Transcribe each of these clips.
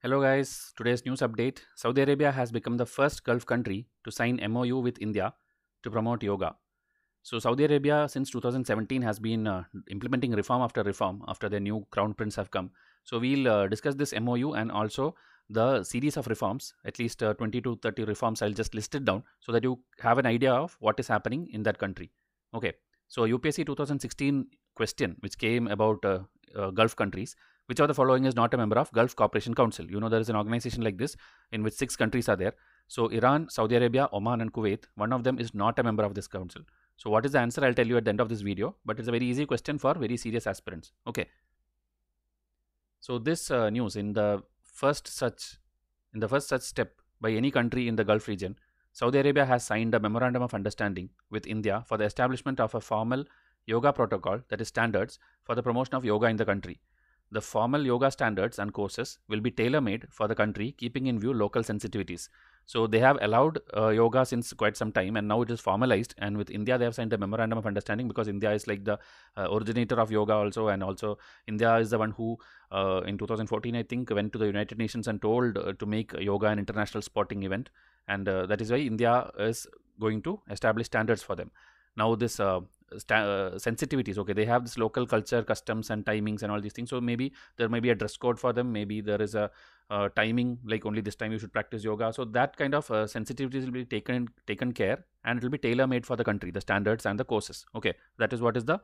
Hello guys, today's news update. Saudi Arabia has become the first Gulf country to sign MOU with India to promote yoga. So Saudi Arabia since 2017 has been uh, implementing reform after reform after their new crown prince have come. So we'll uh, discuss this MOU and also the series of reforms, at least uh, 20 to 30 reforms I'll just list it down so that you have an idea of what is happening in that country. Okay. So UPSC 2016 question which came about uh, uh, Gulf countries which of the following is not a member of Gulf Cooperation Council? You know there is an organization like this in which six countries are there. So Iran, Saudi Arabia, Oman and Kuwait, one of them is not a member of this council. So what is the answer? I'll tell you at the end of this video, but it's a very easy question for very serious aspirants. Okay. So this uh, news in the first such in the first such step by any country in the Gulf region, Saudi Arabia has signed a memorandum of understanding with India for the establishment of a formal yoga protocol that is standards for the promotion of yoga in the country the formal yoga standards and courses will be tailor made for the country, keeping in view local sensitivities. So they have allowed uh, yoga since quite some time, and now it is formalized. And with India, they have signed a memorandum of understanding because India is like the uh, originator of yoga, also, and also India is the one who, uh, in 2014, I think, went to the United Nations and told uh, to make yoga an international sporting event, and uh, that is why India is going to establish standards for them. Now this uh, st- uh, sensitivities okay they have this local culture customs and timings and all these things so maybe there may be a dress code for them maybe there is a uh, timing like only this time you should practice yoga so that kind of uh, sensitivities will be taken taken care and it will be tailor made for the country the standards and the courses okay that is what is the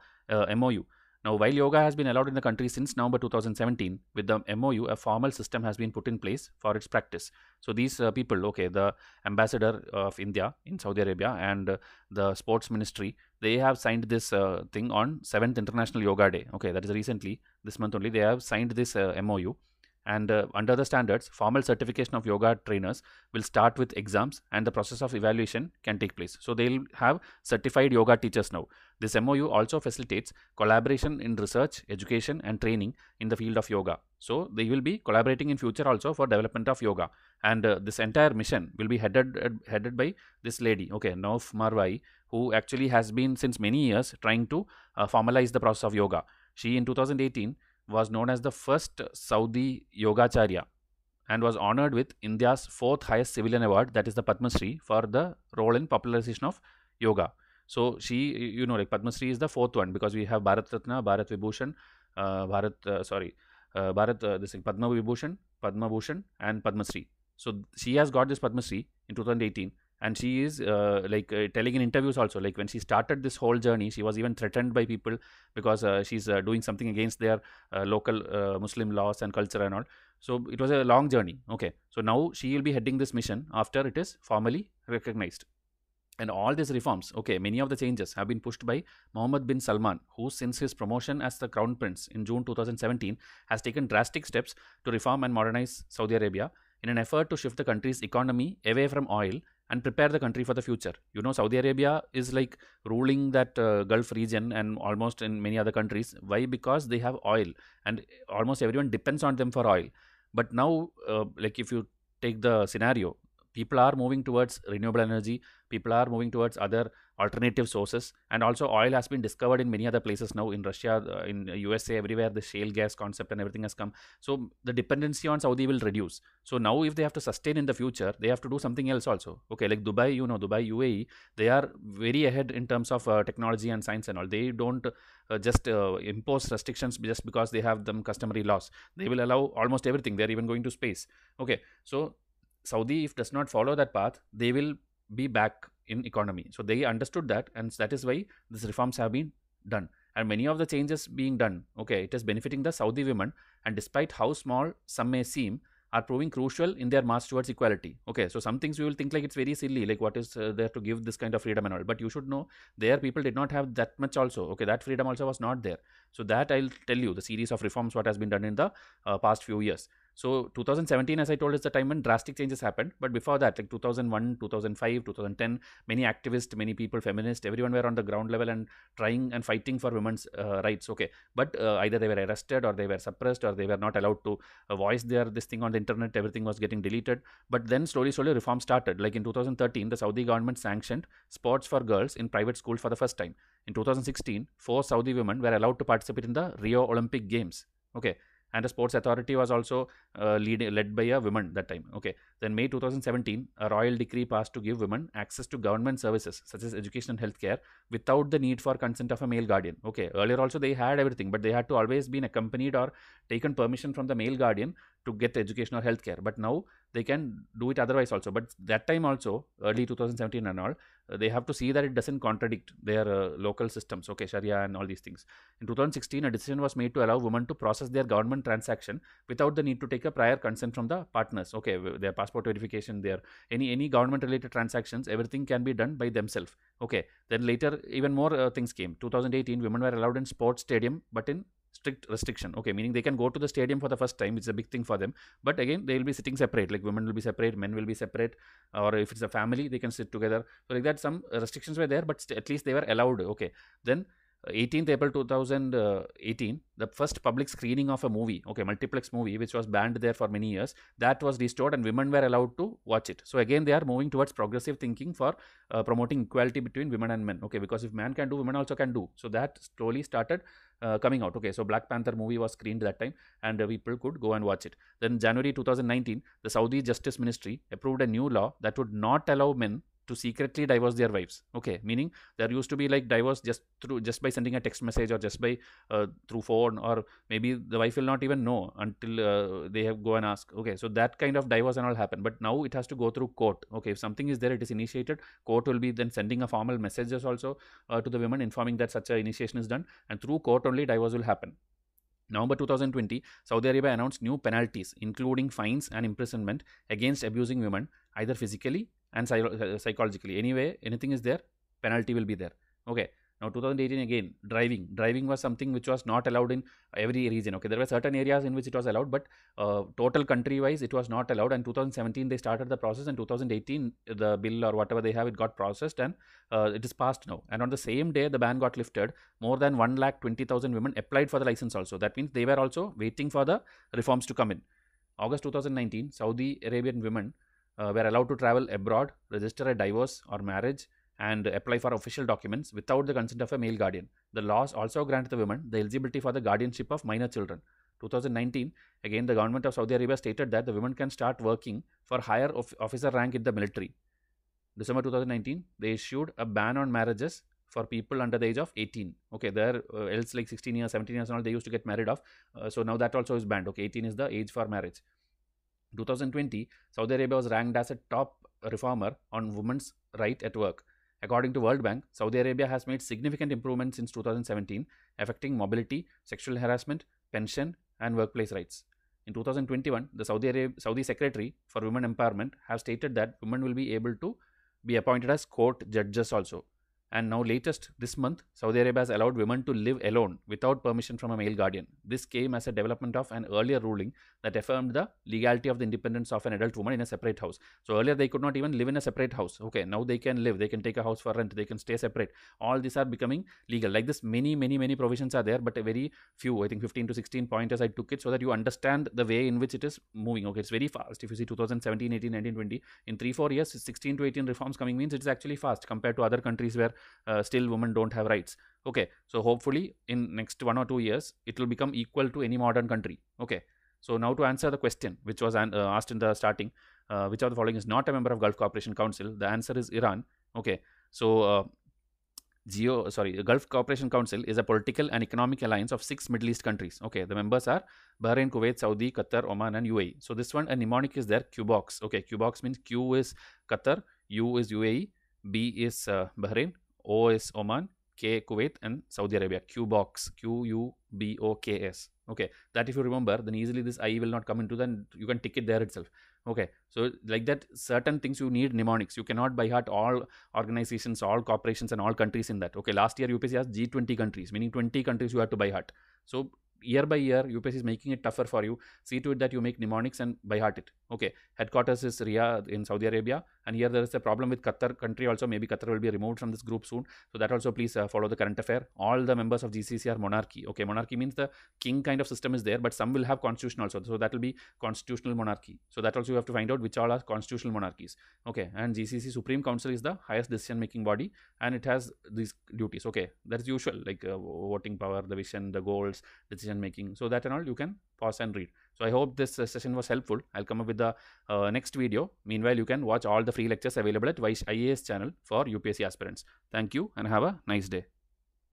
mou now, while yoga has been allowed in the country since November 2017, with the MOU, a formal system has been put in place for its practice. So, these uh, people, okay, the ambassador of India in Saudi Arabia and uh, the sports ministry, they have signed this uh, thing on 7th International Yoga Day. Okay, that is recently, this month only, they have signed this uh, MOU. And uh, under the standards, formal certification of yoga trainers will start with exams and the process of evaluation can take place. So, they'll have certified yoga teachers now. This MOU also facilitates collaboration in research, education and training in the field of yoga. So they will be collaborating in future also for development of yoga. And uh, this entire mission will be headed uh, headed by this lady, okay, Nauf Marwai, who actually has been since many years trying to uh, formalize the process of yoga. She in 2018 was known as the first Saudi yogacharya and was honored with India's fourth highest civilian award that is the Padma Shri for the role in popularization of yoga. So she, you know, like Padma Shri is the fourth one because we have Bharat Ratna, Bharat Vibhushan, uh, Bharat, uh, sorry, uh, Bharat, uh, this thing, Padma Vibhushan, Padma Bhushan, and Padma Shri. So she has got this Padma Shri in 2018, and she is uh, like uh, telling in interviews also. Like when she started this whole journey, she was even threatened by people because uh, she's uh, doing something against their uh, local Muslim laws and culture and all. So it was a long journey. Okay, so now she will be heading this mission after it is formally recognized. And all these reforms, okay, many of the changes have been pushed by Mohammed bin Salman, who, since his promotion as the crown prince in June 2017, has taken drastic steps to reform and modernize Saudi Arabia in an effort to shift the country's economy away from oil and prepare the country for the future. You know, Saudi Arabia is like ruling that uh, Gulf region and almost in many other countries. Why? Because they have oil and almost everyone depends on them for oil. But now, uh, like if you take the scenario, people are moving towards renewable energy, people are moving towards other alternative sources and also oil has been discovered in many other places now in russia uh, in usa everywhere the shale gas concept and everything has come so the dependency on saudi will reduce so now if they have to sustain in the future they have to do something else also okay like dubai you know dubai uae they are very ahead in terms of uh, technology and science and all they don't uh, just uh, impose restrictions just because they have them customary laws they will allow almost everything they are even going to space okay so saudi if does not follow that path they will be back in economy. So they understood that, and that is why these reforms have been done. And many of the changes being done, okay, it is benefiting the Saudi women, and despite how small some may seem, are proving crucial in their march towards equality. Okay, so some things we will think like it's very silly, like what is uh, there to give this kind of freedom and all. But you should know their people did not have that much also. Okay, that freedom also was not there. So that I'll tell you the series of reforms what has been done in the uh, past few years. So 2017, as I told, is the time when drastic changes happened. But before that, like 2001, 2005, 2010, many activists, many people, feminists, everyone were on the ground level and trying and fighting for women's uh, rights. Okay, but uh, either they were arrested or they were suppressed or they were not allowed to uh, voice their this thing on the internet. Everything was getting deleted. But then slowly, slowly, reform started. Like in 2013, the Saudi government sanctioned sports for girls in private schools for the first time. In 2016, four Saudi women were allowed to participate in the Rio Olympic Games. Okay, and the sports authority was also uh, lead, led by a woman that time okay then may 2017 a royal decree passed to give women access to government services such as education and healthcare without the need for consent of a male guardian okay earlier also they had everything but they had to always been accompanied or taken permission from the male guardian to get education or healthcare. But now they can do it otherwise also. But that time also, early 2017 and all, uh, they have to see that it doesn't contradict their uh, local systems, okay, Sharia and all these things. In 2016, a decision was made to allow women to process their government transaction without the need to take a prior consent from the partners, okay, their passport verification, their any any government related transactions, everything can be done by themselves, okay. Then later, even more uh, things came. 2018, women were allowed in sports stadium, but in strict restriction okay meaning they can go to the stadium for the first time it's a big thing for them but again they will be sitting separate like women will be separate men will be separate or if it's a family they can sit together so like that some restrictions were there but at least they were allowed okay then 18th April 2018, the first public screening of a movie, okay, multiplex movie, which was banned there for many years, that was restored and women were allowed to watch it. So again, they are moving towards progressive thinking for uh, promoting equality between women and men, okay, because if man can do, women also can do. So that slowly started uh, coming out, okay. So Black Panther movie was screened that time and uh, people could go and watch it. Then January 2019, the Saudi Justice Ministry approved a new law that would not allow men to secretly divorce their wives okay meaning there used to be like divorce just through just by sending a text message or just by uh, through phone or maybe the wife will not even know until uh, they have go and ask okay so that kind of divorce and all happen but now it has to go through court okay if something is there it is initiated court will be then sending a formal messages also uh, to the women informing that such a initiation is done and through court only divorce will happen November 2020, Saudi Arabia announced new penalties, including fines and imprisonment, against abusing women, either physically and uh, psychologically. Anyway, anything is there, penalty will be there. Okay. Now 2018 again, driving. Driving was something which was not allowed in every region. Okay, there were certain areas in which it was allowed, but uh, total country wise it was not allowed. And 2017 they started the process, and 2018 the bill or whatever they have it got processed and uh, it is passed now. And on the same day the ban got lifted, more than one lakh twenty thousand women applied for the license also. That means they were also waiting for the reforms to come in. August 2019, Saudi Arabian women uh, were allowed to travel abroad, register a divorce or marriage, and apply for official documents without the consent of a male guardian. The laws also grant the women the eligibility for the guardianship of minor children. 2019, again, the government of Saudi Arabia stated that the women can start working for higher of officer rank in the military. December 2019, they issued a ban on marriages for people under the age of 18. Okay, there uh, else like 16 years, 17 years and all, they used to get married off. Uh, so now that also is banned. Okay, 18 is the age for marriage. 2020, Saudi Arabia was ranked as a top reformer on women's right at work. According to World Bank, Saudi Arabia has made significant improvements since 2017, affecting mobility, sexual harassment, pension, and workplace rights. In 2021, the Saudi, Arab Saudi Secretary for Women Empowerment have stated that women will be able to be appointed as court judges also. And now, latest this month, Saudi Arabia has allowed women to live alone without permission from a male guardian. This came as a development of an earlier ruling that affirmed the legality of the independence of an adult woman in a separate house. So, earlier they could not even live in a separate house. Okay, now they can live, they can take a house for rent, they can stay separate. All these are becoming legal. Like this, many, many, many provisions are there, but very few. I think 15 to 16 pointers I took it so that you understand the way in which it is moving. Okay, it's very fast. If you see 2017, 18, 19, 20, in 3 4 years, 16 to 18 reforms coming means it's actually fast compared to other countries where uh, still women don't have rights okay so hopefully in next one or two years it will become equal to any modern country okay so now to answer the question which was an, uh, asked in the starting uh, which of the following is not a member of gulf cooperation council the answer is iran okay so uh, Geo, sorry, Gulf Cooperation Council is a political and economic alliance of six Middle East countries. Okay, the members are Bahrain, Kuwait, Saudi, Qatar, Oman, and UAE. So this one, a mnemonic is there, Q box. Okay, Q box means Q is Qatar, U is UAE, B is uh, Bahrain, O S Oman, K Kuwait, and Saudi Arabia. QBOX, Q U B O K S. Okay, that if you remember, then easily this IE will not come into, then you can tick it there itself. Okay, so like that, certain things you need mnemonics. You cannot by heart all organizations, all corporations, and all countries in that. Okay, last year UPC asked G20 countries, meaning 20 countries you have to by heart. So year by year, UPC is making it tougher for you. See to it that you make mnemonics and by heart it. Okay. Headquarters is Riyadh in Saudi Arabia. And here there is a problem with Qatar country also. Maybe Qatar will be removed from this group soon. So that also please uh, follow the current affair. All the members of GCC are monarchy. Okay, monarchy means the king kind of system is there, but some will have constitution also. So that will be constitutional monarchy. So that also you have to find out which all are constitutional monarchies. Okay, and GCC Supreme Council is the highest decision making body and it has these duties. Okay, that's usual like uh, voting power, the vision, the goals, decision making. So that and all you can pause and read. So I hope this uh, session was helpful. I'll come up with the uh, next video. Meanwhile, you can watch all the free lectures available at Vice IAS channel for UPSC aspirants. Thank you and have a nice day.